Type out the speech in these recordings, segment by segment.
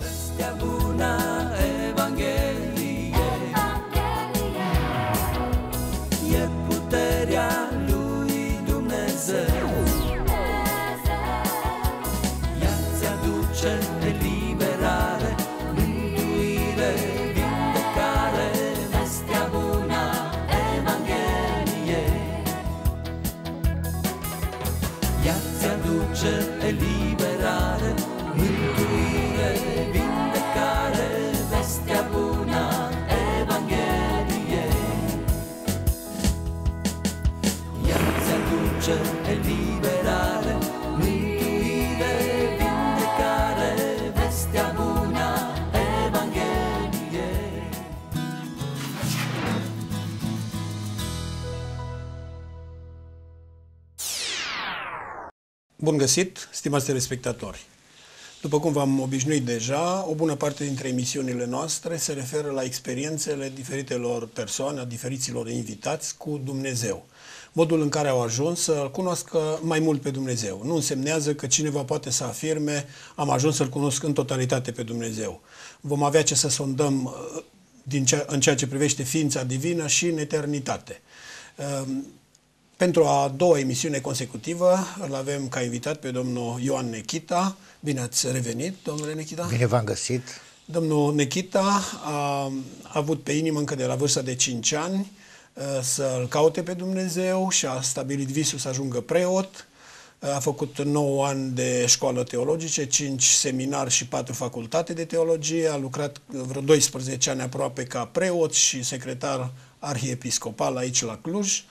Setiap bulan Bun găsit, stimați telespectatori! După cum v-am obișnuit deja, o bună parte dintre emisiunile noastre se referă la experiențele diferitelor persoane, a diferiților invitați cu Dumnezeu. Modul în care au ajuns să-L cunoască mai mult pe Dumnezeu. Nu însemnează că cineva poate să afirme am ajuns să-L cunosc în totalitate pe Dumnezeu. Vom avea ce să sondăm uh, din cea, în ceea ce privește ființa divină și în eternitate ehm, pentru a doua emisiune consecutivă îl avem ca invitat pe domnul Ioan Nechita. Bine ați revenit, domnule Nechita. Bine v-am găsit. Domnul Nechita a avut pe inimă încă de la vârsta de 5 ani ă, să-L caute pe Dumnezeu și a stabilit visul să ajungă preot. A făcut 9 ani de școală teologice, 5 seminar și 4 facultate de teologie. A lucrat vreo 12 ani aproape ca preot și secretar arhiepiscopal aici la Cluj.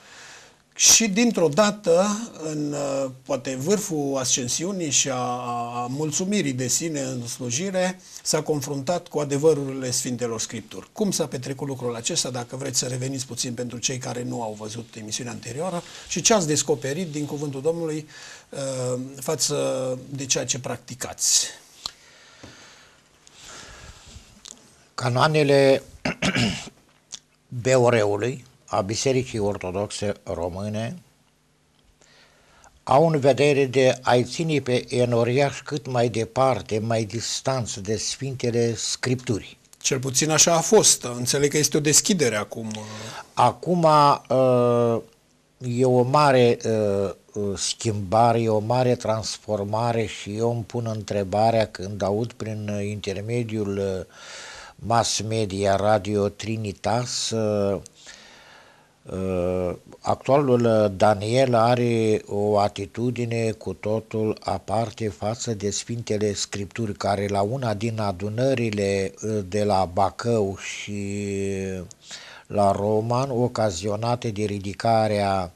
Și dintr-o dată, în uh, poate vârful ascensiunii și a, mulțumirii de sine în slujire, s-a confruntat cu adevărurile Sfintelor Scripturi. Cum s-a petrecut lucrul acesta, dacă vreți să reveniți puțin pentru cei care nu au văzut emisiunea anterioară și ce ați descoperit din Cuvântul Domnului uh, față de ceea ce practicați? Canoanele Beoreului a Bisericii Ortodoxe Române au în vedere de a-i ține pe enoriaș cât mai departe, mai distanță de Sfintele Scripturi. Cel puțin așa a fost. Înțeleg că este o deschidere acum. Uh, acum uh, e o mare uh, schimbare, e o mare transformare și eu îmi pun întrebarea când aud prin intermediul mass media Radio Trinitas Uh, actualul uh, Daniel are o atitudine cu totul aparte față de Sfintele Scripturi, care la una din adunările uh, de la Bacău și la Roman, ocazionate de ridicarea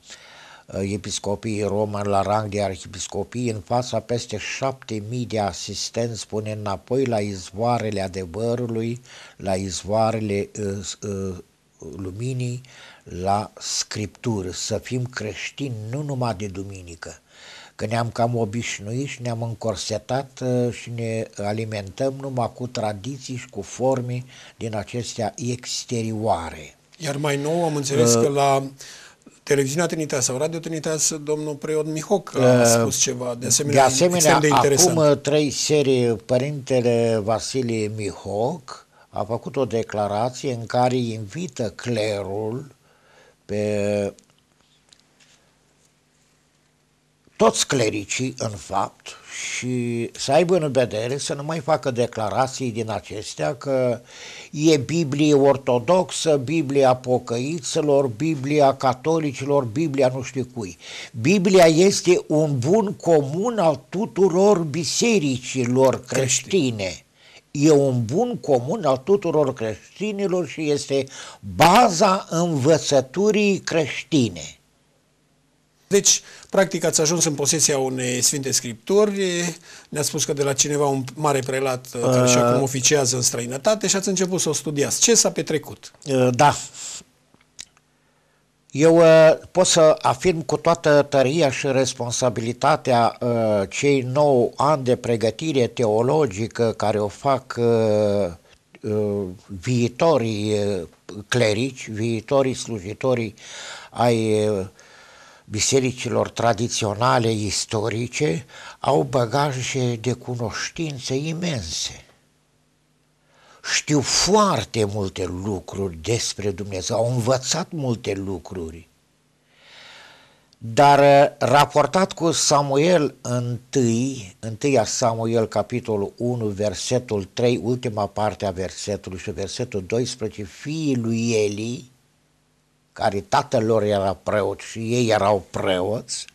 episcopiei romani la rang de arhipiscopii, în fața peste șapte mii de asistenți pune înapoi la izvoarele adevărului, la izvoarele uh, uh, luminii, la Scriptură, să fim creștini nu numai de duminică, că ne-am cam obișnuit și ne-am încorsetat uh, și ne alimentăm numai cu tradiții și cu forme din acestea exterioare. Iar mai nou am înțeles uh, că la televiziunea Trinitas sau Radio Trinitas, domnul preot Mihoc a uh, spus ceva de asemenea, de asemenea de interesant. acum trei serii, părintele Vasile Mihoc a făcut o declarație în care invită clerul pe toți clericii, în fapt, și să aibă în vedere să nu mai facă declarații din acestea că e Biblie ortodoxă, Biblia pocăiților, Biblia catolicilor, Biblia nu știu cui. Biblia este un bun comun al tuturor bisericilor creștine. creștine e un bun comun al tuturor creștinilor și este baza învățăturii creștine. Deci, practic, ați ajuns în posesia unei Sfinte Scripturi, ne-a spus că de la cineva un mare prelat uh, care și uh, acum oficiază în străinătate și ați început să o studiați. Ce s-a petrecut? Uh, da, eu uh, pot să afirm cu toată tăria și responsabilitatea uh, cei 9 ani de pregătire teologică care o fac uh, viitorii clerici, viitorii slujitorii ai bisericilor tradiționale istorice, au bagaje de cunoștințe imense știu foarte multe lucruri despre Dumnezeu, au învățat multe lucruri. Dar uh, raportat cu Samuel 1, 1 Samuel capitolul 1, versetul 3, ultima parte a versetului și versetul 12, fiii lui Eli, care tatăl lor era preot și ei erau preoți,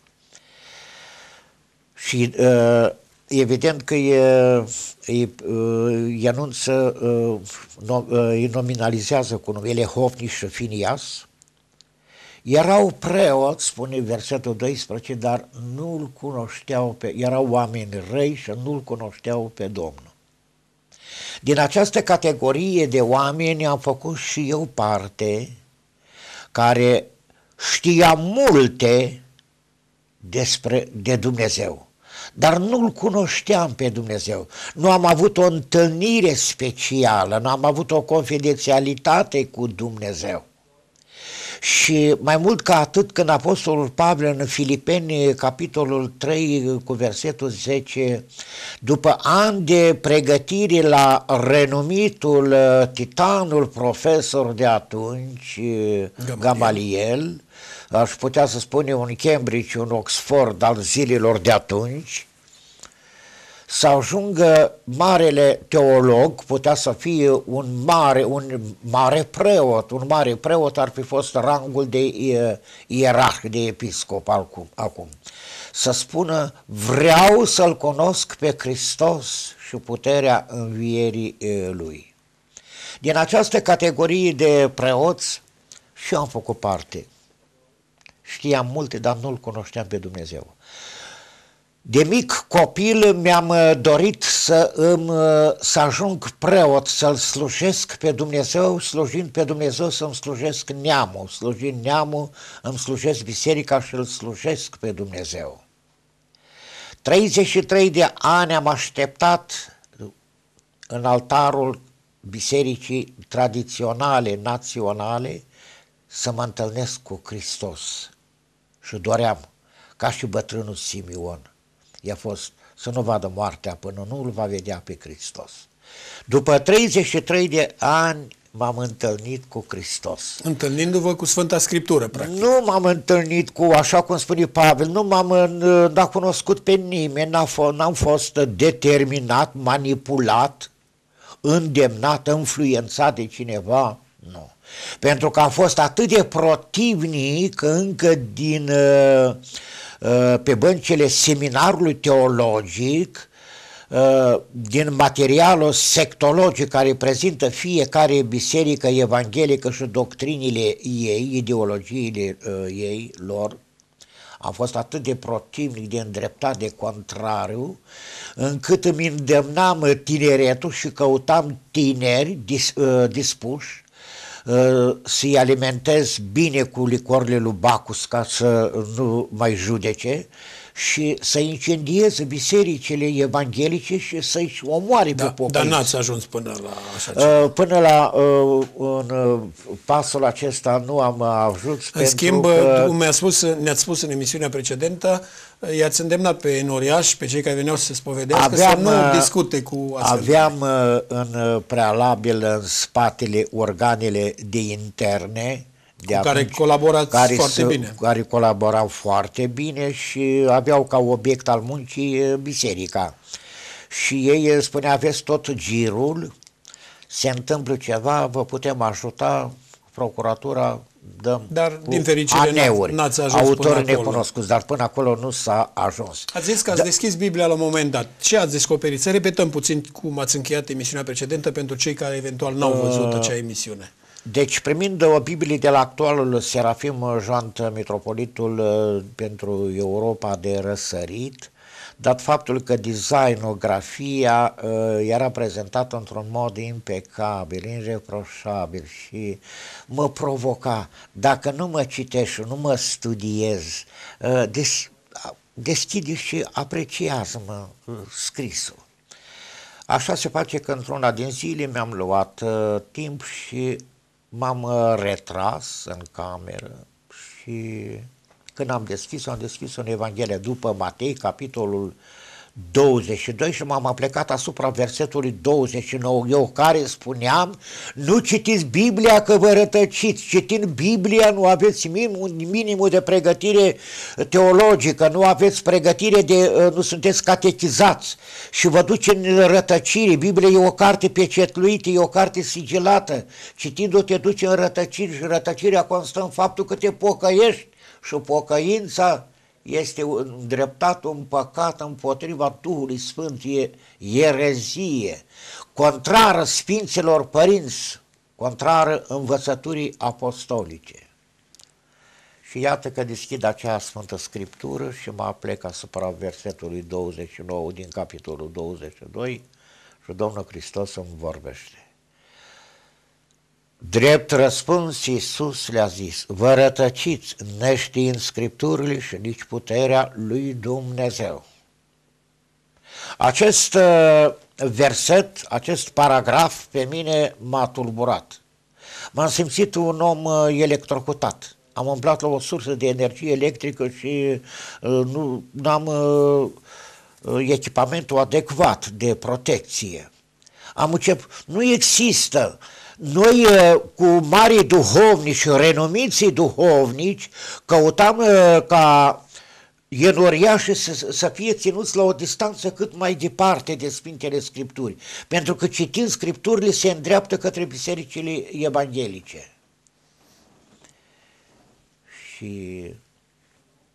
și uh, evident că e, e, e anunță, no, îi nominalizează cu numele Hofni și Finias. Erau preoți, spune versetul 12, dar nu-l cunoșteau pe, erau oameni răi și nu-l cunoșteau pe Domnul. Din această categorie de oameni am făcut și eu parte, care știa multe despre, de Dumnezeu dar nu-L cunoșteam pe Dumnezeu. Nu am avut o întâlnire specială, nu am avut o confidențialitate cu Dumnezeu. Și mai mult ca atât, când Apostolul Pavel în Filipeni, capitolul 3, cu versetul 10, după ani de pregătire la renumitul uh, titanul profesor de atunci, uh, Gamaliel, Gamaliel aș putea să spun un Cambridge, un Oxford al zilelor de atunci, să ajungă marele teolog, putea să fie un mare, un mare preot, un mare preot ar fi fost rangul de eh, ierarh, de episcop acum, să spună vreau să-L cunosc pe Hristos și puterea învierii eh, Lui. Din această categorie de preoți și eu am făcut parte – Știam multe, dar nu-L cunoșteam pe Dumnezeu. De mic copil mi-am uh, dorit să, îmi, uh, să ajung preot, să-L slujesc pe Dumnezeu, slujind pe Dumnezeu să-mi slujesc neamul, slujind neamul, îmi slujesc biserica și îl slujesc pe Dumnezeu. 33 de ani am așteptat în altarul bisericii tradiționale, naționale, să mă întâlnesc cu Hristos, și doream, ca și bătrânul Simion, i-a fost să nu vadă moartea până nu îl va vedea pe Hristos. După 33 de ani m-am întâlnit cu Hristos. Întâlnindu-vă cu Sfânta Scriptură, practic. Nu m-am întâlnit cu, așa cum spune Pavel, nu m-am n-a cunoscut pe nimeni, n-am fost, fost determinat, manipulat, îndemnat, influențat de cineva, nu. Pentru că a fost atât de protivnic încă din, uh, uh, pe băncile seminarului teologic, uh, din materialul sectologic care prezintă fiecare biserică evanghelică și doctrinile ei, ideologiile ei, lor, a fost atât de protivnic, de îndreptat, de contrariu, încât îmi îndemnam tineretul și căutam tineri dis, dispuși Ă, să-i alimentez bine cu licorile lui Bacus ca să nu mai judece și să incendieze bisericile evanghelice și să-i omoare da, pe popor. Dar n-ați ajuns până la așa ă, ceva. Până la ă, în pasul acesta nu am ajuns În schimb, că... mi-a spus, ne-ați spus în emisiunea precedentă i-ați îndemnat pe Noriaș, pe cei care veneau să se spovedească, aveam, să nu uh, discute cu astfel. Aveam uh, în uh, prealabil în spatele organele de interne, de cu care colaborați care foarte să, bine. Care colaborau foarte bine și aveau ca obiect al muncii biserica. Și ei spunea, aveți tot girul, se întâmplă ceva, vă putem ajuta, procuratura dăm da, dar, cu din fericire, aneuri, n-ați ajuns autori necunoscuți, dar până acolo nu s-a ajuns. Ați zis că ați da. deschis Biblia la un moment dat. Ce ați descoperit? Să repetăm puțin cum ați încheiat emisiunea precedentă pentru cei care eventual n-au uh, văzut acea emisiune. Deci, primind o Biblie de la actualul Serafim Joant Mitropolitul uh, pentru Europa de răsărit, dat faptul că designografia uh, era prezentată într-un mod impecabil, ireproșabil și mă provoca. Dacă nu mă citești, nu mă studiez, uh, des, deschide și apreciază-mă uh, scrisul. Așa se face că într-una din zile mi-am luat uh, timp și m-am uh, retras în cameră și când am deschis-o, am deschis-o în Evanghelia după Matei, capitolul 22 și m-am plecat asupra versetului 29, eu care spuneam, nu citiți Biblia că vă rătăciți, citind Biblia nu aveți minimul de pregătire teologică, nu aveți pregătire de, uh, nu sunteți catechizați și vă duce în rătăcire, Biblia e o carte pecetluită, e o carte sigilată, citind-o te duce în rătăcire și rătăcirea constă în faptul că te pocăiești și pocăința este îndreptat un păcat împotriva Duhului Sfânt, e erezie, contrară Sfinților Părinți, contrară învățăturii apostolice. Și iată că deschid acea Sfântă Scriptură și mă aplec asupra versetului 29 din capitolul 22 și Domnul Hristos îmi vorbește. Drept răspuns, Iisus le-a zis, vă rătăciți neștiind Scripturile și nici puterea lui Dumnezeu. Acest uh, verset, acest paragraf pe mine m-a tulburat. M-am simțit un om uh, electrocutat. Am umblat la o sursă de energie electrică și uh, nu am echipamentul adecvat de protecție. Am început, nu există uh, noi uh, cu marii duhovnici, renumiții duhovnici, căutam uh, ca enoriașii să, să fie ținuți la o distanță cât mai departe de Sfintele Scripturi, pentru că citind Scripturile se îndreaptă către bisericile evanghelice. Și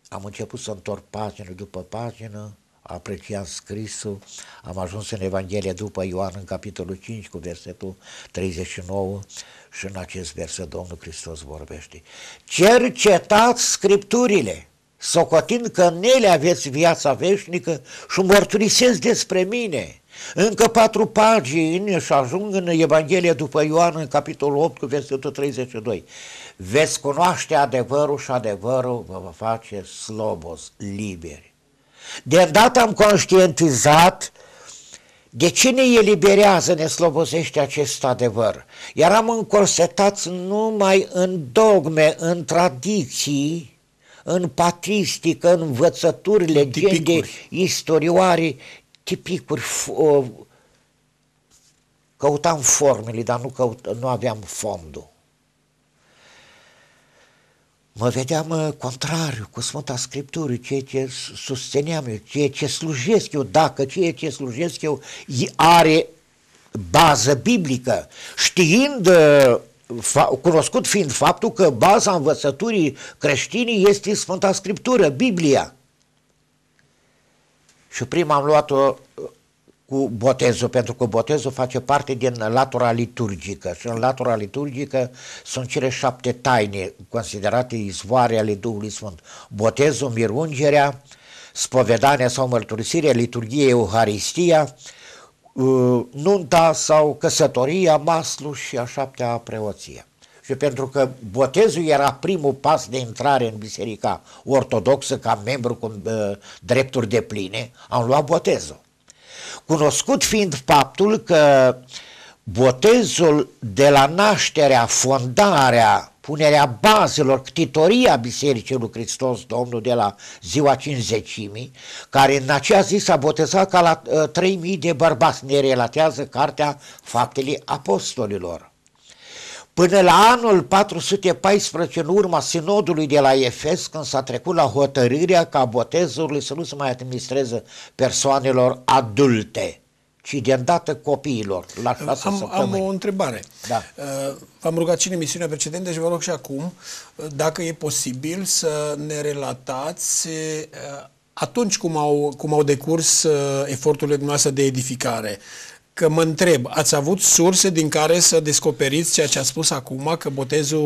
am început să întorc pagină după pagină, apreciam scrisul, am ajuns în Evanghelie după Ioan, în capitolul 5, cu versetul 39, și în acest verset Domnul Hristos vorbește. Cercetați Scripturile, socotind că în ele aveți viața veșnică și mărturisesc despre mine. Încă patru pagini și ajung în Evanghelie după Ioan, în capitolul 8, cu versetul 32. Veți cunoaște adevărul și adevărul vă va face slobos, liberi. De data am conștientizat de cine eliberează, ne slobozește acest adevăr. Iar am încorsetați numai în dogme, în tradiții, în patristică, în învățături, legende, tipicuri. istorioare, tipicuri. Căutam formele, dar nu, căut, nu aveam fondul mă vedeam uh, contrariu cu Sfânta Scriptură, ceea ce susțineam eu, ceea ce slujesc eu, dacă ceea ce slujesc eu are bază biblică, știind uh, cunoscut fiind faptul că baza învățăturii creștinii este Sfânta Scriptură, Biblia. Și prima am luat-o uh, cu botezul, pentru că botezul face parte din latura liturgică și în latura liturgică sunt cele șapte taine considerate izvoare ale Duhului Sfânt. Botezul, mirungerea, spovedania sau mărturisirea, liturghie, euharistia, uh, nunta sau căsătoria, maslu și a șaptea preoție. Și pentru că botezul era primul pas de intrare în biserica ortodoxă ca membru cu uh, drepturi de pline, am luat botezul cunoscut fiind faptul că botezul de la nașterea, fondarea, punerea bazelor, ctitoria Bisericii lui Hristos Domnul de la ziua cinzecimii, care în acea zi s-a botezat ca la 3.000 ă, de bărbați, ne relatează cartea Faptele Apostolilor. Până la anul 414, în urma sinodului de la Efes, când s-a trecut la hotărârea ca botezurile să nu se mai administreze persoanelor adulte, ci de îndată copiilor, la am, Am o întrebare. Da. Uh, v-am rugat și în emisiunea precedentă și vă rog și acum, uh, dacă e posibil să ne relatați uh, atunci cum au, cum au decurs eforturile dumneavoastră de edificare că mă întreb, ați avut surse din care să descoperiți ceea ce a spus acum, că botezul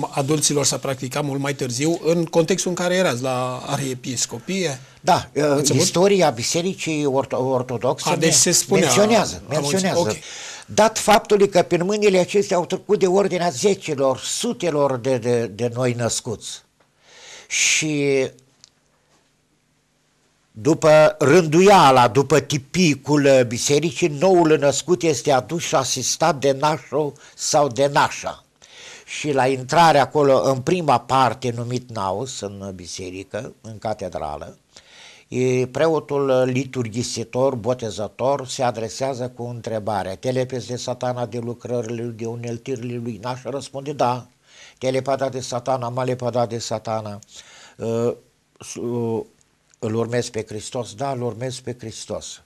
uh, adulților s-a practicat mult mai târziu, în contextul în care erați, la arhiepiscopie? Da, ați uh, istoria avut? bisericii ortodoxe a, deci se spunea, menționează, menționează. Okay. Dat faptul că prin mâinile acestea au trecut de ordinea zecilor, sutelor de, de, de noi născuți. Și după rânduiala, după tipicul uh, bisericii, noul născut este adus și asistat de nașo sau de nașa. Și la intrare acolo, în prima parte, numit naus, în biserică, în catedrală, preotul uh, liturghisitor, botezător, se adresează cu întrebarea, Telepes de satana de lucrările lui, de uneltirile lui? Nașa răspunde, da, Telepada de satana, malepada de satana. Uh, uh îl urmez pe Hristos, da, îl urmez pe Hristos.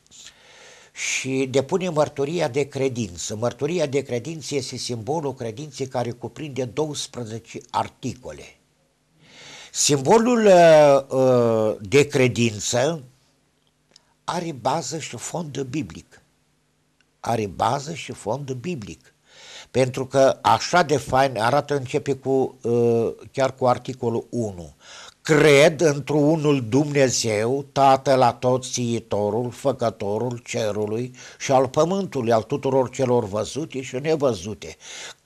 Și depune mărturia de credință. Mărturia de credință este simbolul credinței care cuprinde 12 articole. Simbolul uh, uh, de credință are bază și fond biblic. Are bază și fond biblic. Pentru că așa de fain arată, începe cu, uh, chiar cu articolul 1. Cred într-unul Dumnezeu, Tatăl la tot țiitorul, Făcătorul cerului și al pământului, al tuturor celor văzute și nevăzute,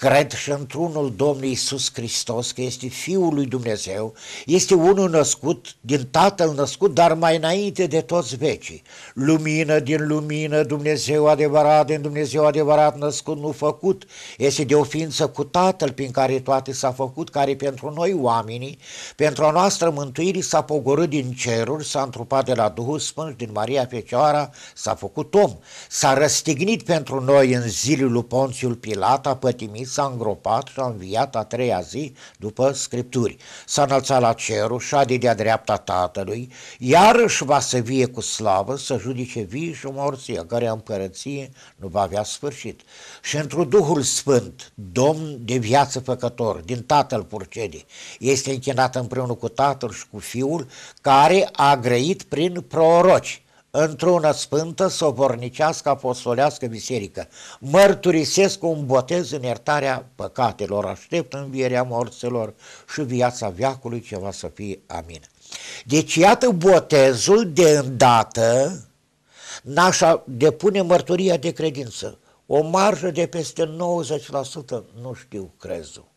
Cred și într-unul Domnul Iisus Hristos, că este Fiul lui Dumnezeu, este unul născut, din Tatăl născut, dar mai înainte de toți vecii. Lumină din lumină, Dumnezeu adevărat din Dumnezeu adevărat născut, nu făcut. Este de o ființă cu Tatăl prin care toate s-a făcut, care pentru noi oamenii, pentru a noastră mântuire s-a pogorât din ceruri, s-a întrupat de la Duhul Sfânt, din Maria Fecioara, s-a făcut om, s-a răstignit pentru noi în zilul lui Ponțiul Pilat, a pătimit s-a îngropat și a înviat a treia zi după Scripturi. S-a înălțat la cerul, șade de-a dreapta Tatălui, iarăși va să vie cu slavă să judice vii și morții, a care împărăție nu va avea sfârșit. Și într-un Duhul Sfânt, Domn de viață făcător, din Tatăl purcede, este închinat împreună cu Tatăl și cu Fiul, care a grăit prin proroci într-una sfântă, sobornicească, apostolească biserică. Mărturisesc un botez în iertarea păcatelor, aștept învierea morților și viața veacului ce va să fie. Amin. Deci iată botezul de îndată nașa depune mărturia de credință. O marjă de peste 90%, nu știu crezul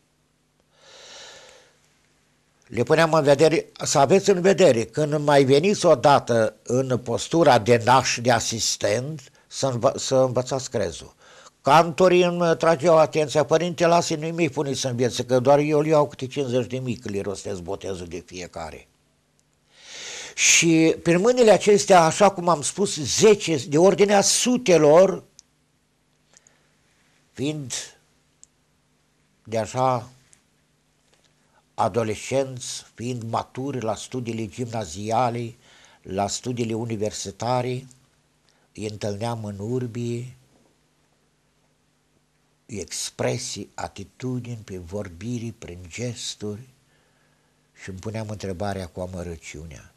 le puneam în vedere, să aveți în vedere, când mai veniți odată în postura de naș de asistent, să, învă, să învățați crezul. Cantorii îmi trageau atenția, părinte, lasă nimic, puneți în vieță, că doar eu îl iau câte 50 de mii, le rostesc botezul de fiecare. Și prin mâinile acestea, așa cum am spus, 10 de ordinea sutelor, fiind de așa adolescenți fiind maturi la studiile gimnaziale, la studiile universitare, îi întâlneam în urbii, expresii, atitudini, prin vorbiri, prin gesturi și îmi puneam întrebarea cu amărăciunea.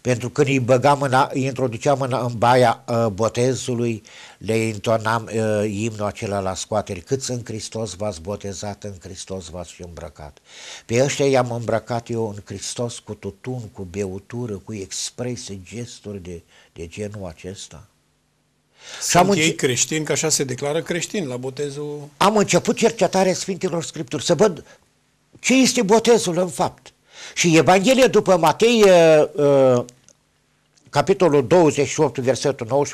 Pentru că îi, băgam în, îi introduceam în, în baia uh, botezului, le intonam uh, imnul acela la scoateri, câți în Hristos v-ați botezat, în Hristos v-ați fi îmbrăcat. Pe ăștia i-am îmbrăcat eu în Hristos cu tutun, cu beutură, cu expresii, gesturi de, de genul acesta. Și am ei creștini, că așa se declară creștini la botezul... Am început cercetarea Sfintelor Scripturi, să văd ce este botezul în fapt. Și Evanghelia după Matei, capitolul 28, versetul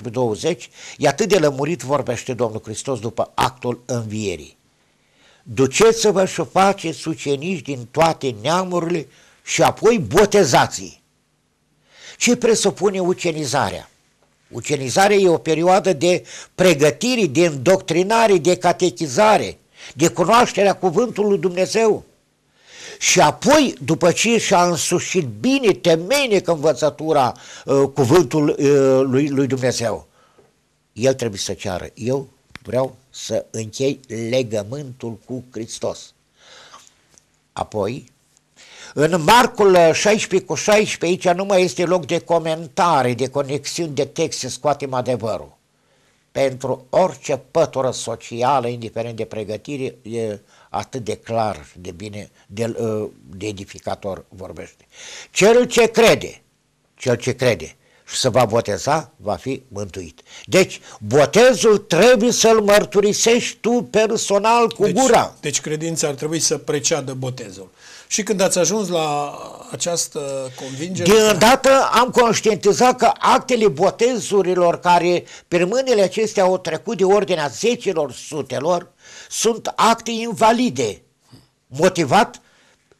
19-20, e atât de lămurit vorbește Domnul Hristos după actul învierii. Duceți-vă și faceți ucenici din toate neamurile și apoi botezați Ce presupune ucenizarea? Ucenizarea e o perioadă de pregătire, de îndoctrinare, de catechizare, de cunoașterea cuvântului Dumnezeu și apoi, după ce și-a însușit bine, temeinic învățătura, uh, cuvântul uh, lui, lui Dumnezeu, el trebuie să ceară. Eu vreau să închei legământul cu Hristos. Apoi, în Marcul 16 uh, cu 16, aici nu mai este loc de comentare, de conexiuni de texte, scoatem adevărul pentru orice pătură socială, indiferent de pregătire, e atât de clar, de bine, de, uh, de edificator vorbește. Cel ce crede, cel ce crede, și se va boteza, va fi mântuit. Deci, botezul trebuie să-l mărturisești tu personal cu deci, gura. Deci credința ar trebui să preceadă botezul. Și când ați ajuns la această convingere... dată am conștientizat că actele botezurilor care pe mâinile acestea au trecut de ordinea zecilor, sutelor, sunt acte invalide, motivat,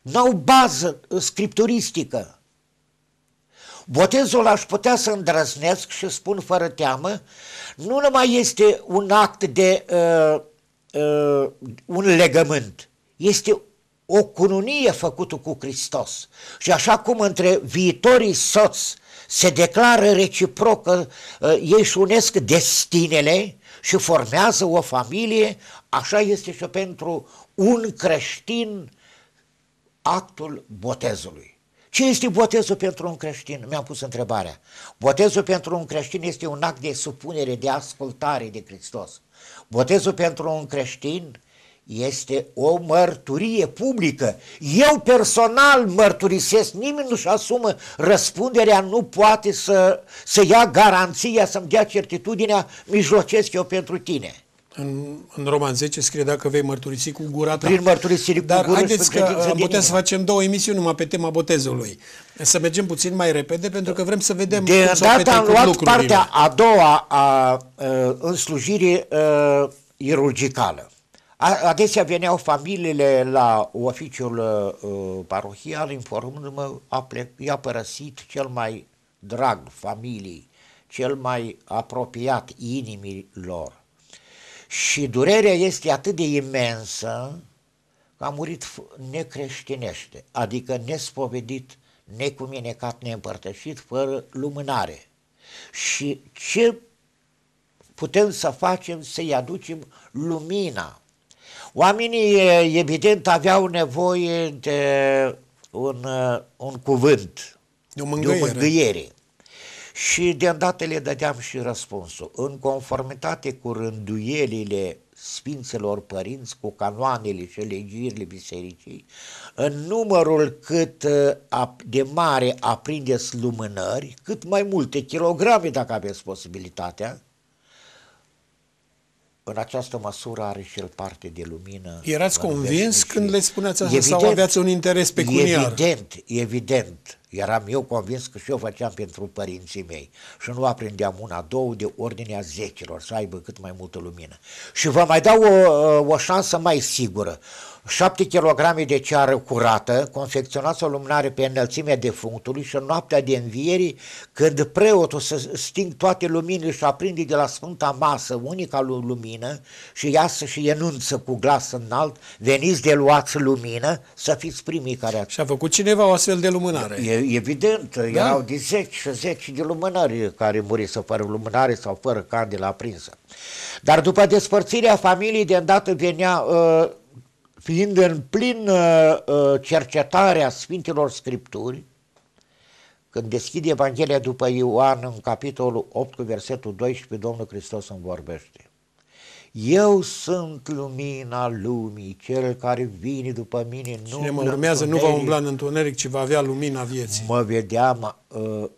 n-au bază scripturistică, Botezul aș putea să îndrăznesc și spun fără teamă, nu numai este un act de uh, uh, un legământ, este o cununie făcută cu Hristos. Și așa cum între viitorii soți se declară reciprocă, uh, ei își unesc destinele și formează o familie, așa este și pentru un creștin actul botezului. Ce este botezul pentru un creștin? Mi-am pus întrebarea. Botezul pentru un creștin este un act de supunere, de ascultare de Hristos. Botezul pentru un creștin este o mărturie publică. Eu personal mărturisesc, nimeni nu-și asumă răspunderea, nu poate să, să ia garanția, să-mi dea certitudinea, mijlocesc eu pentru tine în, în Roman 10 scrie dacă vei mărturisi cu gura ta. Prin mărturisire cu Dar gură haideți că am putea să facem două emisiuni numai pe tema botezului. Să mergem puțin mai repede pentru că vrem să vedem De cum data am luat lucrurile. partea a doua a, a, ă, în slujire ă, a, chirurgicală. Adesea veneau familiile la oficiul ă, parohial informându-mă, i-a părăsit cel mai drag familiei, cel mai apropiat inimii lor. Și durerea este atât de imensă că a murit necreștinește, adică nespovedit, necuminecat, neîmpărtășit, fără lumânare. Și ce putem să facem să-i aducem lumina. Oamenii, evident, aveau nevoie de un, uh, un cuvânt, de o mângâiere. De o mângâiere și de îndată le dădeam și răspunsul. În conformitate cu rânduielile Sfinților Părinți, cu canoanele și legirile bisericii, în numărul cât uh, de mare aprindeți lumânări, cât mai multe kilograme, dacă aveți posibilitatea, în această măsură are și el parte de lumină. Erați convins când le spuneați asta evident, sau aveați un interes pecuniar? Evident, evident. Eram eu convins că și eu făceam pentru părinții mei și nu aprindeam una, două de ordinea zecilor, să aibă cât mai multă lumină. Și vă mai dau o, o șansă mai sigură. 7 kg de ceară curată, confecționați o lumânare pe înălțimea defunctului și în noaptea de învierii, când preotul să sting toate luminile și aprinde de la Sfânta Masă unica lumină și iasă și enunță cu glas înalt, veniți de luați lumină, să fiți primii care ați... Și a făcut cineva o astfel de lumânare. E, evident, da? erau de zeci și zeci de lumânări care murise fără lumânare sau fără candelă aprinsă. Dar după despărțirea familiei, de îndată venea... Uh, fiind în plin uh, cercetarea Sfintelor Scripturi, când deschide Evanghelia după Ioan în capitolul 8 cu versetul 12, Domnul Hristos îmi vorbește. Eu sunt lumina lumii, cel care vine după mine nu Cine mă urmează nu va umbla în întuneric, ci va avea lumina vieții. Mă vedeam uh,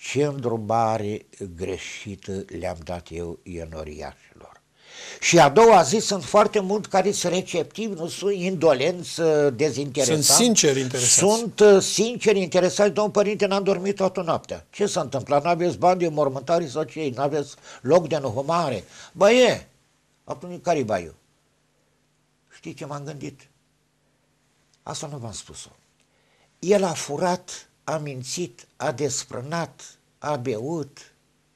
ce îndrumare greșită le-am dat eu Ionoriaș. Și a doua zi sunt foarte mult care sunt receptivi, nu sunt indolenți, uh, dezinteresați. Sunt sinceri, interesați. Sunt uh, sinceri, interesați. Domnul părinte, n-am dormit toată noaptea. Ce s-a întâmplat? N-aveți bani de mormântare sau ce? N-aveți loc de înhumare? Băie, atunci care-i baiul? Știi ce m-am gândit? Asta nu v-am spus-o. El a furat, a mințit, a desprânat, a beut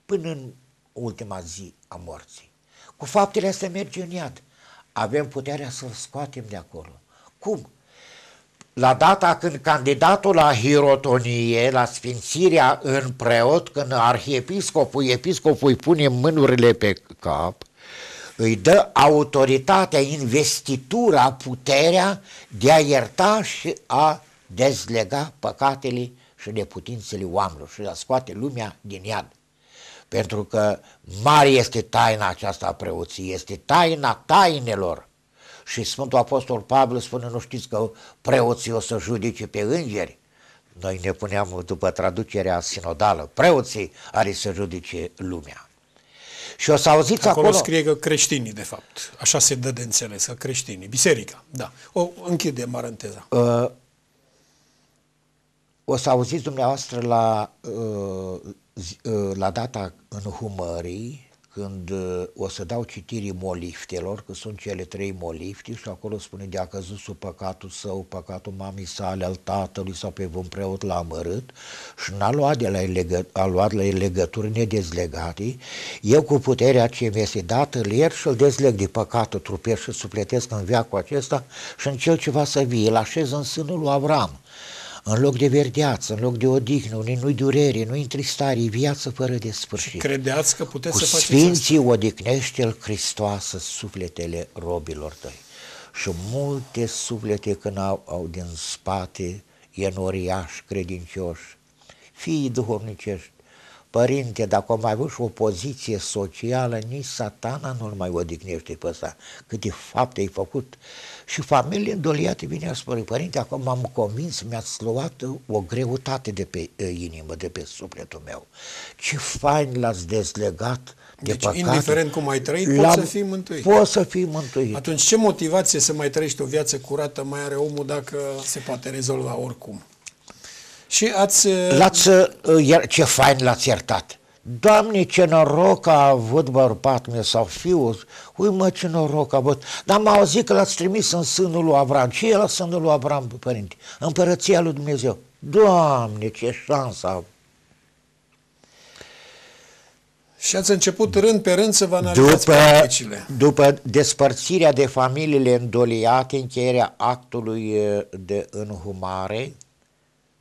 până în ultima zi a morții. Cu faptele astea merge în iad. Avem puterea să-l scoatem de acolo. Cum? La data când candidatul la hirotonie, la sfințirea în preot, când arhiepiscopul, episcopul îi pune mânurile pe cap, îi dă autoritatea, investitura, puterea de a ierta și a dezlega păcatele și neputințele oamenilor și a scoate lumea din iad pentru că mare este taina aceasta a preoției, este taina tainelor. Și Sfântul Apostol Pavel spune, nu știți că preoții o să judece pe îngeri? Noi ne puneam după traducerea sinodală, preoții are să judece lumea. Și o să auziți acolo... Acolo scrie că creștinii, de fapt. Așa se dă de înțeles, că creștinii. Biserica, da. O închide maranteza. Uh, o să auziți dumneavoastră la uh, Ă, la data înhumării, când ă, o să dau citirii moliftelor, că sunt cele trei molifti și acolo spune de a căzut sub păcatul său, păcatul mamei sale, al tatălui sau pe un preot l-a amărât și n-a luat, de la legă, a luat la legături nedezlegate, eu cu puterea ce mi este dată îl iert și îl dezleg de păcatul trupesc și supletesc în veacul acesta și în cel ceva să vie, îl așez în sânul lui Avram în loc de verdeață, în loc de odihnă, nu-i durere, nu-i întristare, e viață fără de sfârșit. Credeți că puteți Cu să faceți Sfinții asta? odihnește-L Hristoasă sufletele robilor tăi. Și multe suflete când au, au din spate noriași, credincioși, fii duhovnicești, Părinte, dacă am mai avut și o poziție socială, nici satana nu-l mai odihnește pe ăsta. Câte fapte ai făcut. Și familie îndoliate vine a spune, părinte, acum m-am convins, mi-ați luat o greutate de pe inimă, de pe sufletul meu. Ce fain l-ați dezlegat de deci, păcate. indiferent cum ai trăit, poți să fii mântuit. Poți să fii mântuit. Atunci, ce motivație să mai trăiești o viață curată mai are omul dacă se poate rezolva oricum? Și ați... Uh, l-ați, uh, ce fain l-ați iertat. Doamne, ce noroc a avut bărbat meu sau fiul, mă, ce noroc a avut. Dar m-a zis că l-ați trimis în sânul lui Avram. Ce e la sânul lui Avram, părinte? Împărăția lui Dumnezeu. Doamne, ce șansă a și ați început rând pe rând să vă analizați după, După despărțirea de familiile îndoliate, încheierea actului uh, de înhumare,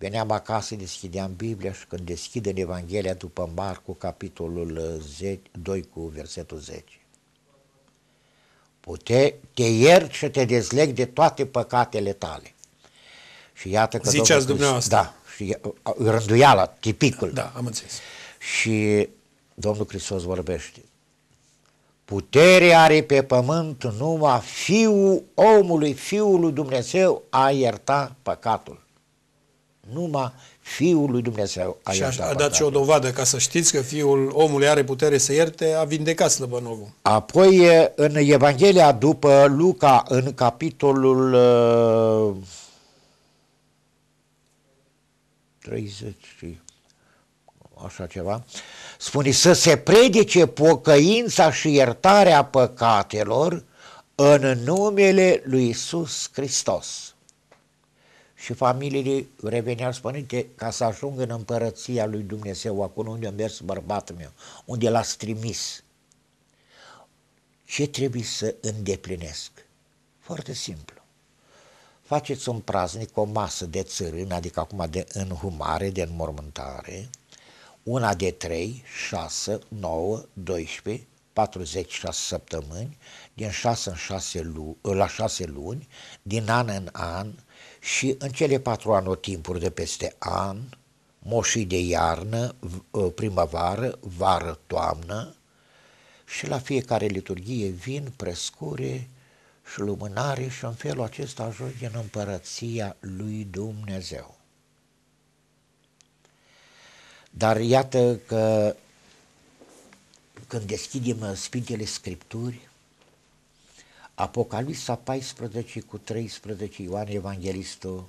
Veneam acasă, deschideam Biblia și când deschid în Evanghelia după Marcu, capitolul 10, uh, 2 cu versetul 10. Pute, te iert și te dezleg de toate păcatele tale. Și iată că Ziceați Domnul dumneavoastră. Da, și uh, rânduiala, tipicul. Da, am înțeles. Și Domnul Hristos vorbește. Putere are pe pământ numai fiul omului, fiul lui Dumnezeu a ierta păcatul numai Fiul lui Dumnezeu a Și a, a dat și o dovadă ca să știți că Fiul omului are putere să ierte, a vindecat slăbănogul. Apoi în Evanghelia după Luca, în capitolul uh, 30 așa ceva, spune să se predice pocăința și iertarea păcatelor în numele lui Isus Hristos și familiile reveneau spunând că ca să ajung în împărăția lui Dumnezeu, acolo unde a mers bărbatul meu, unde l-a trimis, ce trebuie să îndeplinesc? Foarte simplu. Faceți un praznic, o masă de țărân, adică acum de înhumare, de înmormântare, una de 3, 6, 9, 12, 46 săptămâni, din 6 în 6 luni, la 6 luni, din an în an, și în cele patru anotimpuri de peste an, moșii de iarnă, ă, primăvară, vară, toamnă, și la fiecare liturghie vin prescure și lumânare și în felul acesta ajunge în împărăția lui Dumnezeu. Dar iată că când deschidem Sfintele Scripturi, Apocalipsa 14 cu 13 Ioan Evanghelistul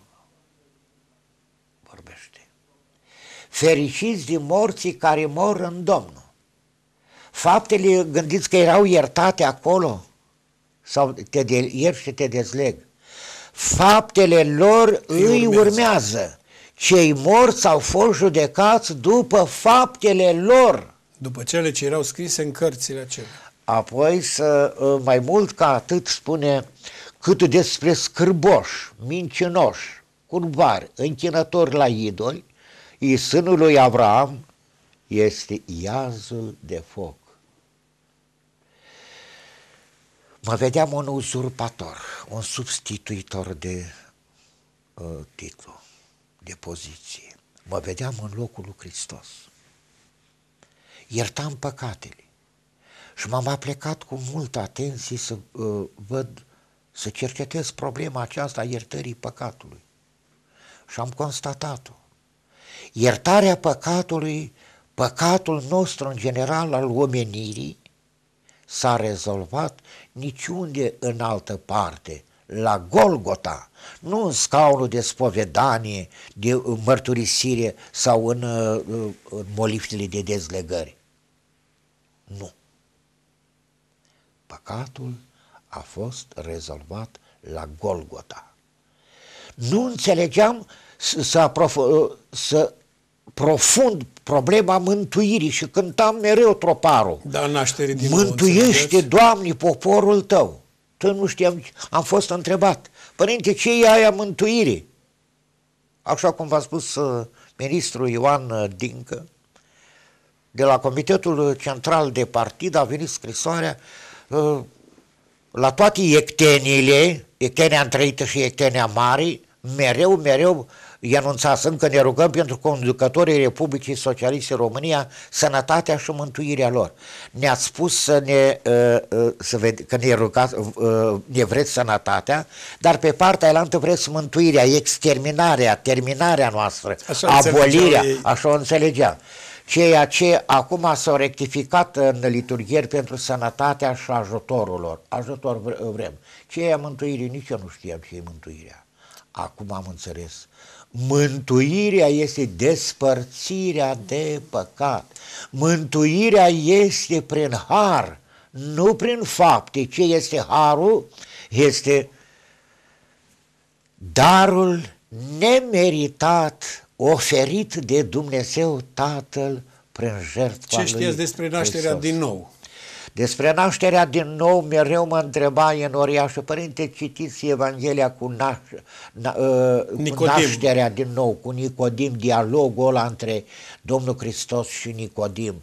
vorbește. Fericiți din morții care mor în Domnul. Faptele gândiți că erau iertate acolo sau te de, ieri și te dezleg. Faptele lor îi, îi urmează. urmează. Cei morți au fost judecați după faptele lor. După cele ce erau scrise în cărțile acelea. Apoi, să, ă, mai mult ca atât, spune cât despre scârboși, mincinoși, curvari, închinători la idoli, sânul lui Avram este iazul de foc. Mă vedeam un uzurpator, un substituitor de uh, titlu, de poziție. Mă vedeam în locul lui Hristos. Iertam păcatele și m-am aplecat cu multă atenție să uh, văd, să cercetez problema aceasta a iertării păcatului. Și am constatat-o. Iertarea păcatului, păcatul nostru în general al omenirii, s-a rezolvat niciunde în altă parte, la Golgota, nu în scaunul de spovedanie, de mărturisire sau în, uh, în moliftele de dezlegări. Nu. Păcatul a fost rezolvat la Golgota. Nu înțelegeam să, să, aprof- ă, să profund problema mântuirii și cântam mereu troparul. Da, nașterii din Mântuiește, nou, Doamne, poporul tău. Tu nu știam, am fost întrebat. Părinte, ce e aia mântuirii? Așa cum v-a spus ă, ministrul Ioan Dincă, de la Comitetul Central de Partid a venit scrisoarea Uh, la toate ecteniile, ectenia întreită și ectenia mare, mereu, mereu i anunțasem că ne rugăm pentru conducătorii Republicii Socialiste România sănătatea și mântuirea lor. ne a spus să ne, uh, uh, să ved, că ne, rugați, ne vreți sănătatea, dar pe partea elantă vreți mântuirea, exterminarea, terminarea noastră, așa abolirea, înțelegea așa o înțelegeam ceea ce acum s-au rectificat în liturghieri pentru sănătatea și ajutorul lor. Ajutor vrem. Ce e mântuirii? Nici eu nu știam ce e mântuirea. Acum am înțeles. Mântuirea este despărțirea de păcat. Mântuirea este prin har, nu prin fapte. Ce este harul? Este darul nemeritat oferit de Dumnezeu Tatăl prin jertfa Ce știți lui despre nașterea Hristos. din nou? Despre nașterea din nou mereu mă întreba în oriașă, părinte, citiți Evanghelia cu, naș, na, uh, cu nașterea din nou, cu Nicodim, dialogul ăla între Domnul Hristos și Nicodim.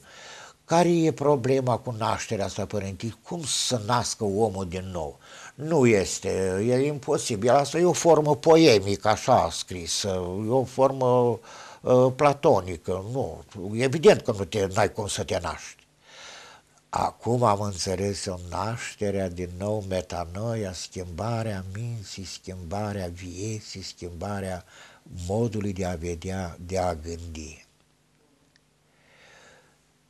Care e problema cu nașterea asta, părinte? Cum să nască omul din nou? Nu este, e imposibil. Asta e o formă poemică, așa scris, e o formă uh, platonică. Nu, evident că nu te, ai cum să te naști. Acum am înțeles o nașterea din nou metanoia, schimbarea minții, schimbarea vieții, schimbarea modului de a vedea, de a gândi.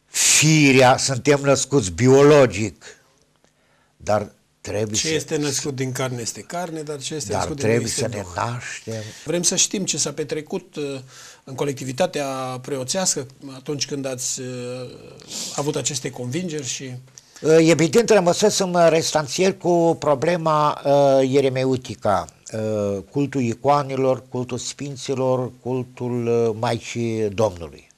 Firea, suntem născuți biologic, dar Trebuie ce să, este născut din carne este carne, dar ce este dar născut trebuie din este să ne naștem. Vrem să știm ce s-a petrecut uh, în colectivitatea preoțească atunci când ați uh, avut aceste convingeri și... Uh, Evident, mă restanțier cu problema uh, ieremeutică, uh, cultul icoanelor, cultul sfinților, cultul uh, Maicii Domnului.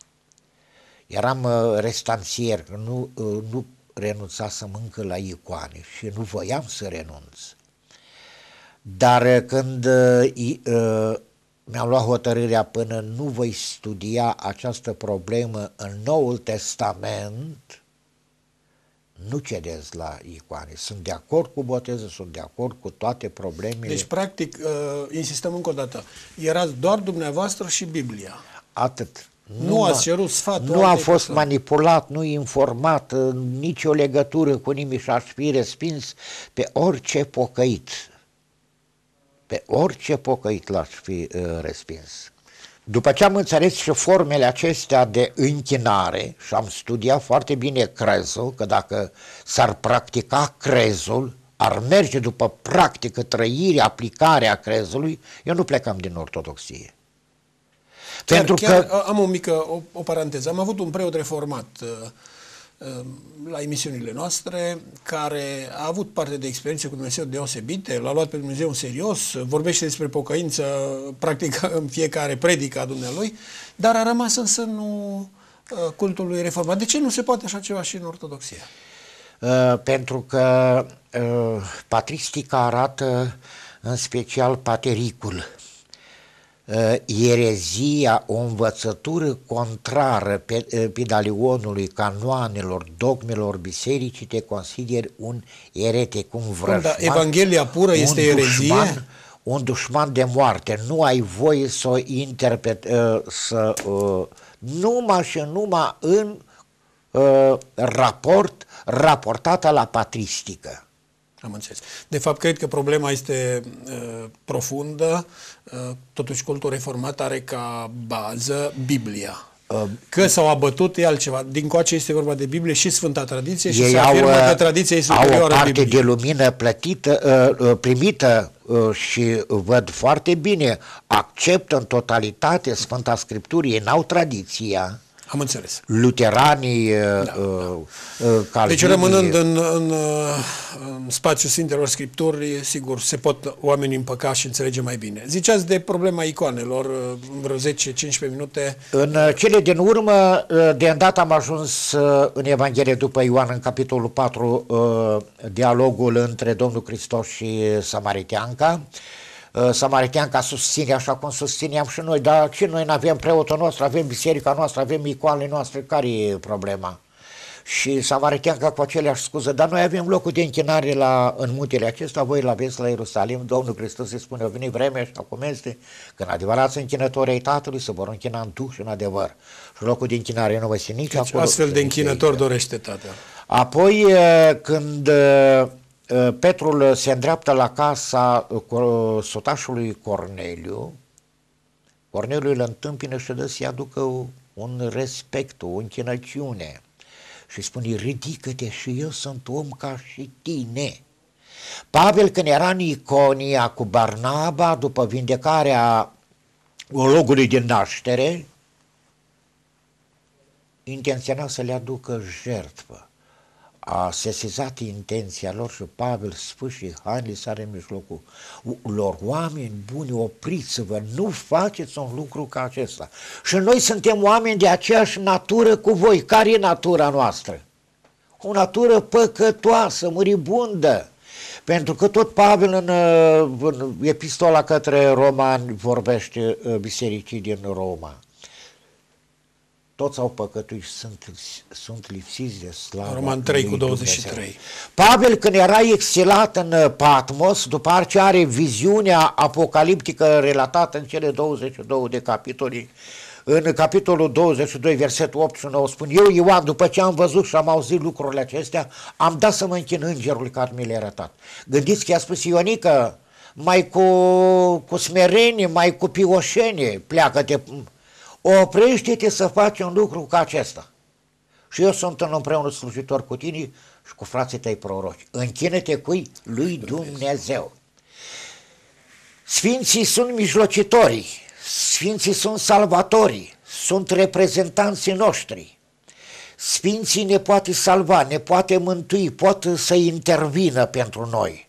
Eram uh, restanțier, nu, uh, nu renunțasem încă la icoane și nu voiam să renunț. Dar când ă, mi-am luat hotărârea până nu voi studia această problemă în Noul Testament, nu cedez la icoane. Sunt de acord cu boteză, sunt de acord cu toate problemele. Deci, practic, ă, insistăm încă o dată, erați doar dumneavoastră și Biblia. Atât. Nu, nu a cerut sfatul. Nu a adică fost că... manipulat, nu informat, nicio legătură cu nimic și aș fi respins pe orice pocăit. Pe orice pocăit l-aș fi uh, respins. După ce am înțeles și formele acestea de închinare și am studiat foarte bine crezul, că dacă s-ar practica crezul, ar merge după practică, trăire, aplicarea crezului, eu nu plecam din ortodoxie. Pentru chiar că... Am o mică, o, o paranteză. Am avut un preot reformat uh, uh, la emisiunile noastre, care a avut parte de experiențe cu Dumnezeu deosebite, l-a luat pe Dumnezeu în serios, vorbește despre pocăință practic în fiecare predică a Dumnealui, dar a rămas însă nu uh, cultului reformat. De ce nu se poate așa ceva și în Ortodoxie? Uh, pentru că uh, patristica arată în special patericul uh, erezia, o învățătură contrară pe, uh, pedalionului, canoanelor, dogmelor bisericii, te consideri un erete, cum da, vrăjman. Da, Evanghelia pură este erezie? Dușman, un dușman de moarte. Nu ai voie să o interpret, uh, să, uh, numai și numai în uh, raport, raportată la patristică. Am înțeles. De fapt, cred că problema este uh, profundă. Uh, totuși, cultul reformat are ca bază Biblia. Uh, că s-au abătut e altceva. Din coace este vorba de Biblie și Sfânta Tradiție și Ei se afirmă au, uh, că tradiția este superioară Au o parte Biblie. de lumină plătită, uh, primită și văd foarte bine, acceptă în totalitate Sfânta Scripturii, n-au tradiția am înțeles. Luteranii, da, uh, da. Uh, uh, Calvinii... Deci rămânând în, în, uh, în spațiul Sfintelor Scripturi, sigur, se pot oamenii împăca și înțelege mai bine. Ziceați de problema icoanelor, în vreo 10-15 minute. În cele din urmă, de îndată am ajuns în Evanghelie după Ioan, în capitolul 4, dialogul între Domnul Hristos și Samariteanca. Uh, samaritean ca susține așa cum susțineam și noi, dar și noi nu avem preotul nostru, avem biserica noastră, avem icoanele noastre, care e problema? Și ca cu aceleași scuze, dar noi avem locul de închinare la, în muntele acesta, voi la aveți la Ierusalim, Domnul Hristos îi spune, a venit vremea și acum este, când adevărați închinători ai Tatălui să vor închina în Duh și în adevăr. Și locul de închinare nu vă fi nici deci, acolo. astfel de închinător dorește Tatăl. Apoi, uh, când uh, Ă, Petrul se îndreaptă la casa ă, ă, sotașului Corneliu. Corneliu îl întâmpină și dă să-i aducă un respect, o închinăciune și spune, ridică-te și eu sunt om ca și tine. Pavel când era în Iconia cu Barnaba după vindecarea ologului din naștere, intenționa să le aducă jertfă a sesizat intenția lor și Pavel sfârșit, Hain li sare în mijlocul lor. Oameni buni, opriți-vă, nu faceți un lucru ca acesta. Și noi suntem oameni de aceeași natură cu voi. Care e natura noastră? O natură păcătoasă, muribundă. Pentru că tot Pavel în, în epistola către romani vorbește uh, bisericii din Roma toți au păcătuit și sunt, sunt lipsiți de slavă. Roman 3 cu 23. Dumnezeu. Pavel când era exilat în uh, Patmos, după ce are viziunea apocaliptică relatată în cele 22 de capitole, în capitolul 22, versetul 8 și 9, spun Eu, Ioan, după ce am văzut și am auzit lucrurile acestea, am dat să mă închin îngerul care mi le-a arătat. Gândiți că i-a spus Ionică, mai cu, cu smerenie, mai cu pioșenie, pleacă-te oprește-te să faci un lucru ca acesta. Și eu sunt în împreună slujitor cu tine și cu frații tăi proroci. Închină-te cui? Lui Dumnezeu. Sfinții sunt mijlocitorii, Sfinții sunt salvatorii, sunt reprezentanții noștri. Sfinții ne poate salva, ne poate mântui, pot să intervină pentru noi.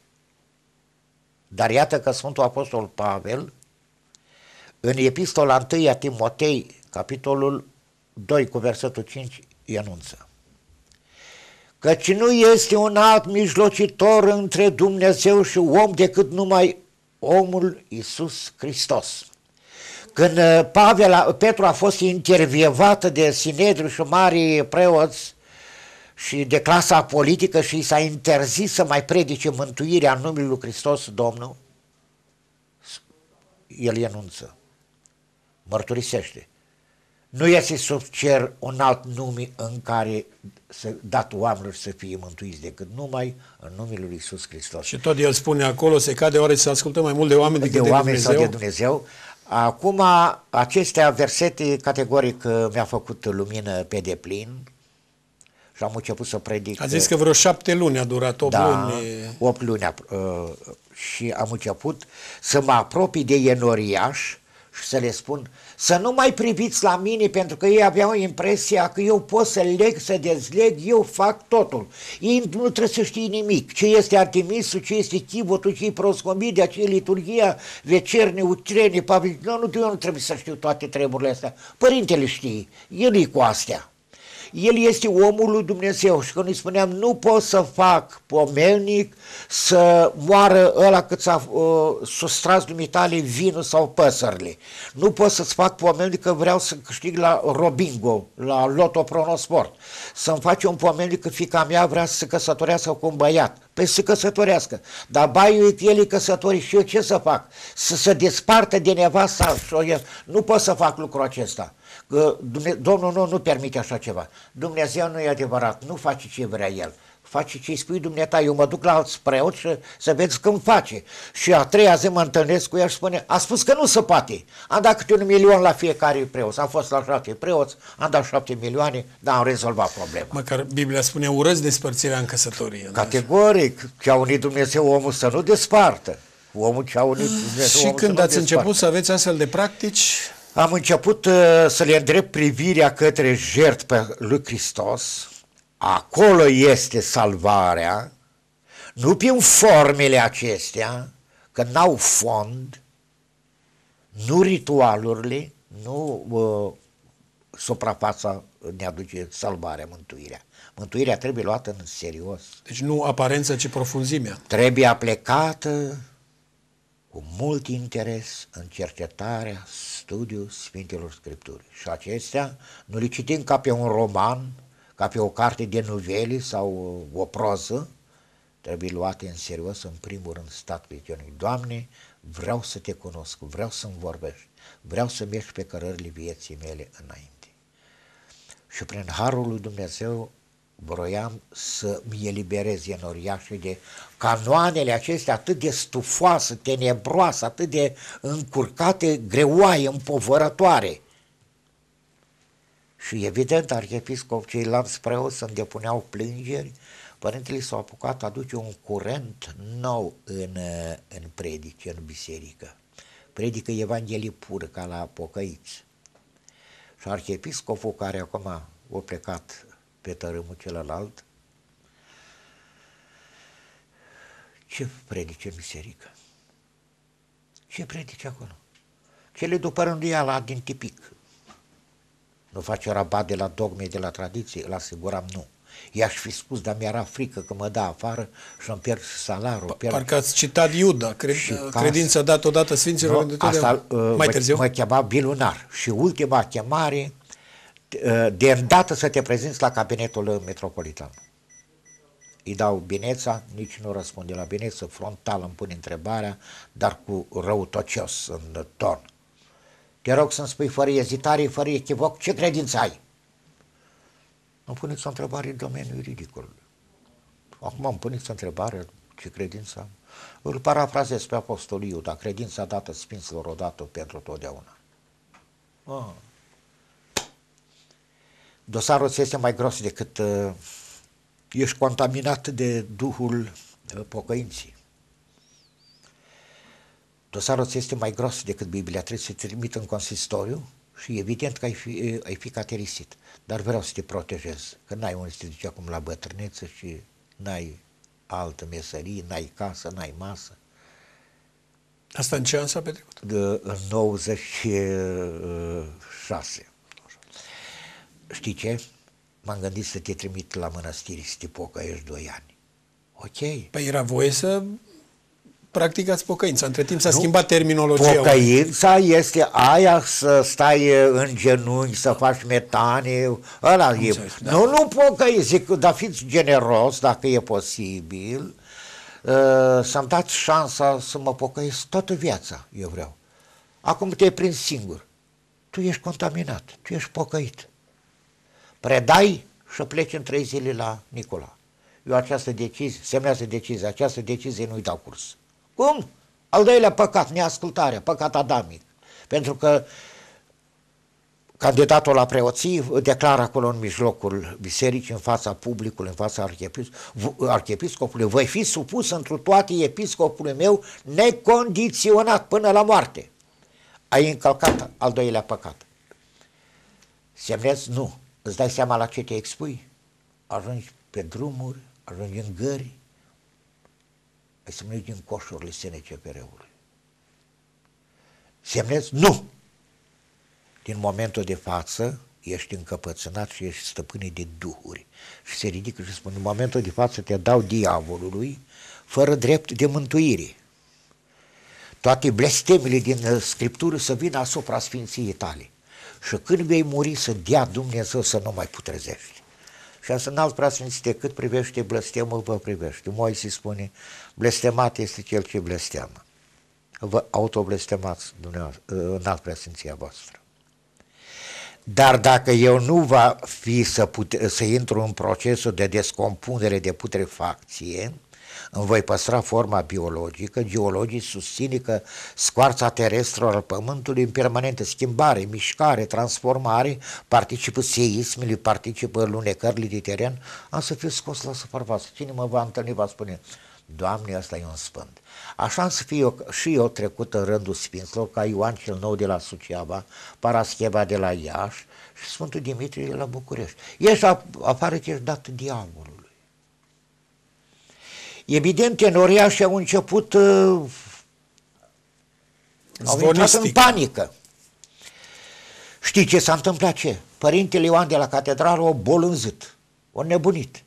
Dar iată că Sfântul Apostol Pavel în epistola 1 Timotei, capitolul 2 cu versetul 5, anunță. Căci nu este un alt mijlocitor între Dumnezeu și om decât numai omul Isus Hristos. Când Pavel, Petru a fost intervievat de Sinedru și mari preoți și de clasa politică și i s-a interzis să mai predice mântuirea numelui lui Hristos Domnul, el enunță mărturisește. Nu iese sub cer un alt nume în care să dat oamenilor să fie mântuiți decât numai în numele lui Iisus Hristos. Și tot el spune acolo, se cade oare să ascultăm mai mult de oameni decât de, de oameni Dumnezeu? sau de Dumnezeu. Acum, acestea versete categoric uh, mi-a făcut lumină pe deplin și am început să predic. A zis uh, că vreo șapte luni a durat, opt da, luni. opt luni uh, și am început să mă apropii de Enoriaș, și să le spun să nu mai priviți la mine pentru că ei aveau impresia că eu pot să leg, să dezleg, eu fac totul. Ei nu trebuie să știe nimic. Ce este Artemisul, ce este Chivotul, ce e proscomidia, ce e liturgia, vecerne, utrene, nu eu nu trebuie să știu toate treburile astea. Părintele știe, el e cu astea el este omul lui Dumnezeu și când îi spuneam nu pot să fac pomelnic să moară ăla cât s-a uh, sustras dumitale vinul sau păsările. Nu pot să-ți fac pomelnic că vreau să câștig la Robingo, la Loto Pronosport. Să-mi faci un pomelnic că fica mea vrea să se căsătorească cu un băiat. Păi să căsătorească. Dar uit el e căsători și eu ce să fac? Să se despartă de nevasta. Nu pot să fac lucrul acesta. Domnul nu, nu permite așa ceva. Dumnezeu nu e adevărat, nu face ce vrea El face ce-i spui dumneata, eu mă duc la alți preot și să vezi cum face. Și a treia zi mă întâlnesc cu el și spune, a spus că nu se poate. Am dat câte un milion la fiecare preot. Am fost la șapte preoți, am dat șapte milioane, dar am rezolvat problema. Măcar Biblia spune, urăți despărțirea în căsătorie. Da, Categoric, ce a unit Dumnezeu omul să nu despartă. Omul ce a unit ah. Dumnezeu, Și când ați început să aveți astfel de practici, am început uh, să le îndrept privirea către jertfa lui Hristos, acolo este salvarea, nu prin formele acestea, că n-au fond, nu ritualurile, nu uh, suprafața ne aduce salvarea, mântuirea. Mântuirea trebuie luată în serios. Deci nu aparența, ci profunzimea. Trebuie aplecată cu mult interes în cercetarea, studiul Sfintelor Scripturii. Și acestea nu le citim ca pe un roman, ca pe o carte de nuveli sau o proză, trebuie luate în serios, în primul rând, stat creștinului. Doamne, vreau să te cunosc, vreau să-mi vorbești, vreau să mergi pe cărările vieții mele înainte. Și prin Harul lui Dumnezeu vroiam să mi eliberez în oriașul de canoanele acestea atât de stufoase, tenebroase, atât de încurcate, greoaie, împovărătoare. Și evident, arhiepiscop ceilalți preoți să-mi depuneau plângeri, părintele s-a apucat aduce un curent nou în, în predică, în biserică. Predică Evanghelie pură, ca la pocăiți. Și arhiepiscopul care acum a plecat pe tărâmul celălalt, ce predice biserică? Ce predice acolo? le după rânduiala din tipic. Nu face rabat de la dogme, de la tradiție, la siguram nu. I-aș fi spus, dar mi-era frică că mă dă afară și îmi pierd salarul. Pierd... Parcă ați citat Iuda, cred, credința dată odată Sfinților no, asta, uh, mai mă, târziu. Mă chema bilunar și ultima chemare Eh, de îndată să te prezinți la cabinetul metropolitan. Îi dau bineța, nici nu răspunde la bineță, frontal îmi pun întrebarea, dar cu răutocios în ton. Te rog să-mi spui fără ezitare, fără echivoc, ce credință ai? Îmi puneți o întrebare în domeniul ridicol. Acum îmi puneți o întrebare, ce credință am? Îl parafrazez pe Apostoliu, dar credința dată spinților odată pentru totdeauna. Ah dosarul ți este mai gros decât uh, ești contaminat de duhul uh, pocăinții. Dosarul ți este mai gros decât Biblia, trebuie să trimit în consistoriu și evident că ai fi, uh, ai fi caterisit, dar vreau să te protejez, că n-ai unde să te duci acum la bătrâneță și n-ai altă meserie, n-ai casă, n-ai masă. Asta în ce an s-a petrecut? De, în 96 știi ce? M-am gândit să te trimit la mănăstiri te pocăiești doi ani. Ok. Păi era voie să practicați pocăința. Între timp s-a nu, schimbat terminologia. Pocăința este aia să stai în genunchi, să faci metane, ăla nu e. da. Nu, nu pocăiți, zic, dar fiți generos dacă e posibil. Uh, să-mi dați șansa să mă pocăiesc toată viața, eu vreau. Acum te-ai prins singur. Tu ești contaminat, tu ești pocăit predai și pleci în trei zile la Nicola. Eu această decizie, semnează decizia, această decizie nu-i dau curs. Cum? Al doilea păcat, neascultare, păcat adamic. Pentru că candidatul la preoții declară acolo în mijlocul bisericii, în fața publicului, în fața arhiepiscopului, voi fi supus întru toate episcopului meu necondiționat până la moarte. Ai încălcat al doilea păcat. Semnezi? Nu îți dai seama la ce te expui. Ajungi pe drumuri, ajungi în gări, ai să din coșurile SNCPR-ului. Semnezi? Nu! Din momentul de față, ești încăpățânat și ești stăpânit de duhuri. Și se ridică și spun, în momentul de față te dau diavolului, fără drept de mântuire. Toate blestemele din uh, Scriptură să vină asupra Sfinției tale și când vei muri să dea Dumnezeu să nu mai putrezești. Și asta în alt preasfințite, cât privește blestemul, vă privește. Moise spune, blestemat este cel ce blesteamă. Vă autoblestemați în alt preasfinția voastră. Dar dacă eu nu va fi să, pute, să intru în procesul de descompunere, de putrefacție, îmi voi păstra forma biologică, geologii susține că scoarța terestră al Pământului în permanentă schimbare, mișcare, transformare, participă seismele, participă lunecările de teren, am să fiu scos la suprafață. Cine mă va întâlni va spune, Doamne, asta e un sfânt. Așa am să fiu eu, și eu trecut în rândul sfinților, ca Ioan cel Nou de la Suceava, Parascheva de la Iași și Sfântul Dimitrie de la București. Ești afară că ești dat diavolul. Evident, tenorii și au început, uh, au intrat în panică. Știi ce s-a întâmplat ce? Părintele Ioan de la catedrală o bolânzit, o nebunit.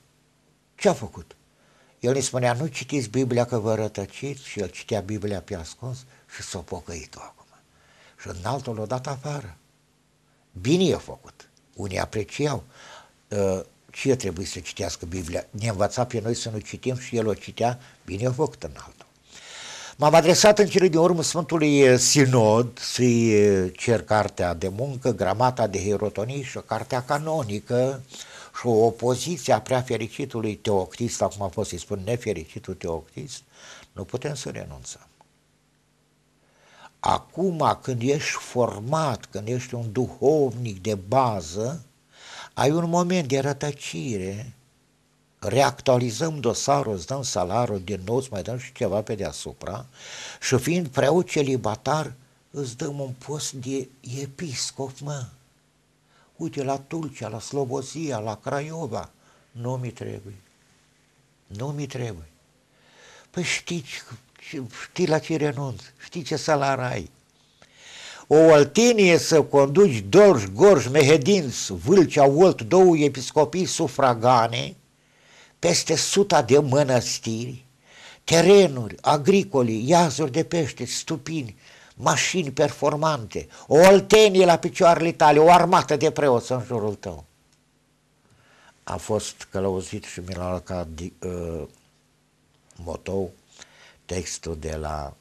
Ce a făcut? El îi spunea, nu citiți Biblia că vă rătăciți și el citea Biblia pe ascuns și s-a pocăit-o acum. Și în altul l-a dat afară. Bine i-a făcut. Unii apreciau. Uh, ce trebuie să citească Biblia? Ne învăța pe noi să nu citim și el o citea bine făcut în altul. M-am adresat în cele din urmă Sfântului Sinod să-i cer cartea de muncă, gramata de hierotonii și o cartea canonică și o opoziție a prea fericitului teoctist, acum m-a fost să-i spun nefericitul teoctist, nu putem să renunțăm. Acum, când ești format, când ești un duhovnic de bază, ai un moment de rătăcire, reactualizăm dosarul, îți dăm salarul din nou, îți mai dăm și ceva pe deasupra și fiind preot celibatar, îți dăm un post de episcop, mă. Uite, la Tulcea, la Slobozia, la Craiova, nu mi trebuie. Nu mi trebuie. Păi știi, știi la ce renunț, știi ce salar ai, o altinie să conduci Dorj, Gorj, Mehedinț, Vâlcea, Olt, două episcopii sufragane, peste suta de mănăstiri, terenuri, agricole, iazuri de pește, stupini, mașini performante, o altenie la picioarele tale, o armată de preoți în jurul tău. A fost călăuzit și mi l-a uh, motou textul de la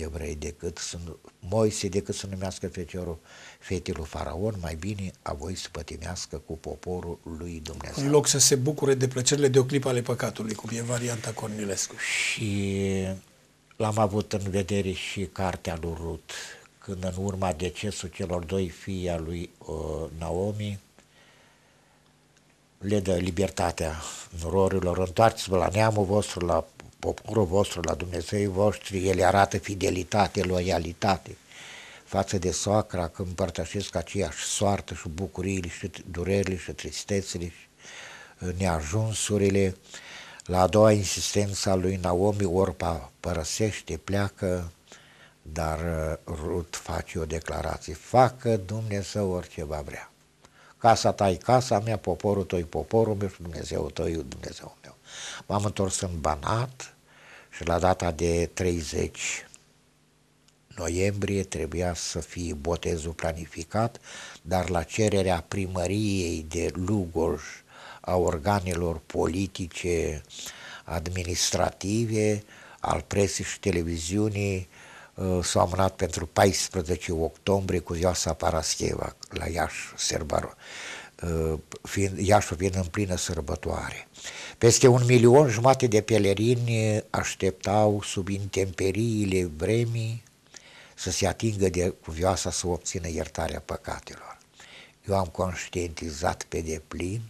evrei decât să, Moise decât să numească feciorul fetilul faraon, mai bine a voi să pătimească cu poporul lui Dumnezeu. În loc să se bucure de plăcerile de o clipă ale păcatului, cum e varianta Cornilescu. Și l-am avut în vedere și cartea lui Rut, când în urma decesul celor doi fii a lui uh, Naomi, le dă libertatea nurorilor, întoarceți-vă la neamul vostru, la poporul vostru, la Dumnezeu voștri, ele arată fidelitate, loialitate față de soacra, că împărtășesc aceeași soartă și bucuriile și durerile și tristețele și neajunsurile. La a doua insistența lui Naomi, Orpa părăsește, pleacă, dar uh, Rut face o declarație, facă Dumnezeu va vrea. Casa ta e casa mea, poporul tău e poporul meu și Dumnezeu tău e Dumnezeu meu. M-am întors în Banat, și la data de 30 noiembrie trebuia să fie botezul planificat, dar la cererea primăriei de Lugoj a organelor politice administrative, al presii și televiziunii, uh, s-a amânat pentru 14 octombrie cu ziua Saparascheva la Iași, Serbaro. Uh, fiind, Iașul fiind în plină sărbătoare. Peste un milion jumate de pelerini așteptau sub intemperiile vremii să se atingă de cuvioasa să obțină iertarea păcatelor. Eu am conștientizat pe deplin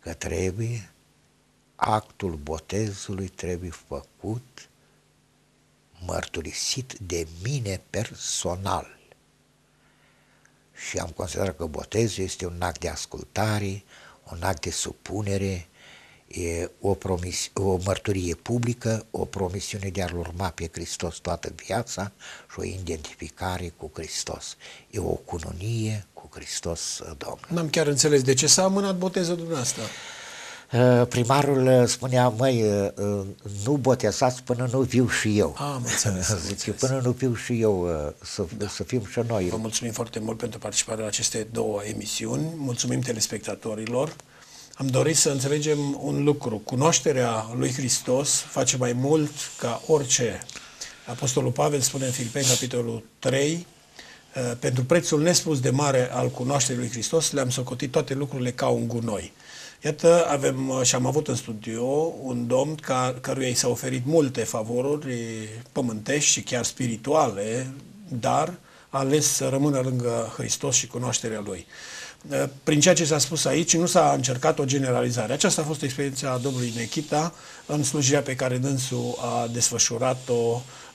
că trebuie, actul botezului trebuie făcut, mărturisit de mine personal și am considerat că botezul este un act de ascultare, un act de supunere, e o, promis- o mărturie publică, o promisiune de a-L urma pe Hristos toată viața și o identificare cu Hristos. E o cununie cu Hristos Domnul. N-am chiar înțeles de ce s-a amânat botezul dumneavoastră. Eh, primarul eh, spunea, măi, eh, nu botezați până nu viu și eu. Am înțeles. Zic, înțeles. până nu viu și eu să, da. să fim și noi. Vă mulțumim foarte mult pentru participarea la aceste două emisiuni. Mulțumim telespectatorilor. Am dorit să înțelegem un lucru. Cunoașterea lui Hristos face mai mult ca orice. Apostolul Pavel spune în Filipeni, capitolul 3, pentru prețul nespus de mare al cunoașterii lui Hristos, le-am socotit toate lucrurile ca un gunoi. Iată, avem uh, și am avut în studio un domn ca, căruia i s-au oferit multe favoruri pământești și chiar spirituale, dar a ales să rămână lângă Hristos și cunoașterea Lui. Uh, prin ceea ce s-a spus aici, nu s-a încercat o generalizare. Aceasta a fost experiența domnului Nechita în slujirea pe care dânsul a desfășurat-o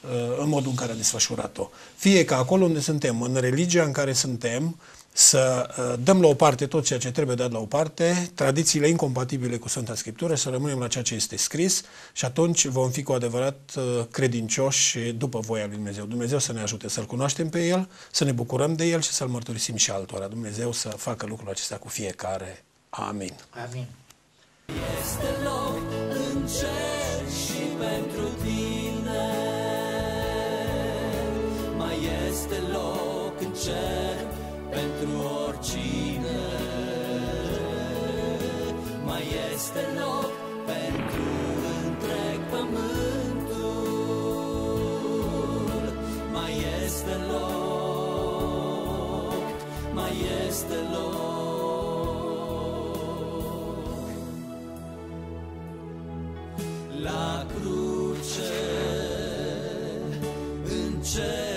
uh, în modul în care a desfășurat-o. Fie că acolo unde suntem, în religia în care suntem, să uh, dăm la o parte tot ceea ce trebuie dat la o parte, tradițiile incompatibile cu Sfânta Scriptură, să rămânem la ceea ce este scris și atunci vom fi cu adevărat uh, credincioși după voia lui Dumnezeu. Dumnezeu să ne ajute să-L cunoaștem pe El, să ne bucurăm de El și să-L mărturisim și altora. Dumnezeu să facă lucrul acesta cu fiecare. Amin. Amin. Este loc în cer și pentru tine, mai este loc în cer pentru oricine Mai este loc pentru întreg pământul Mai este loc, mai este loc La cruce, în cer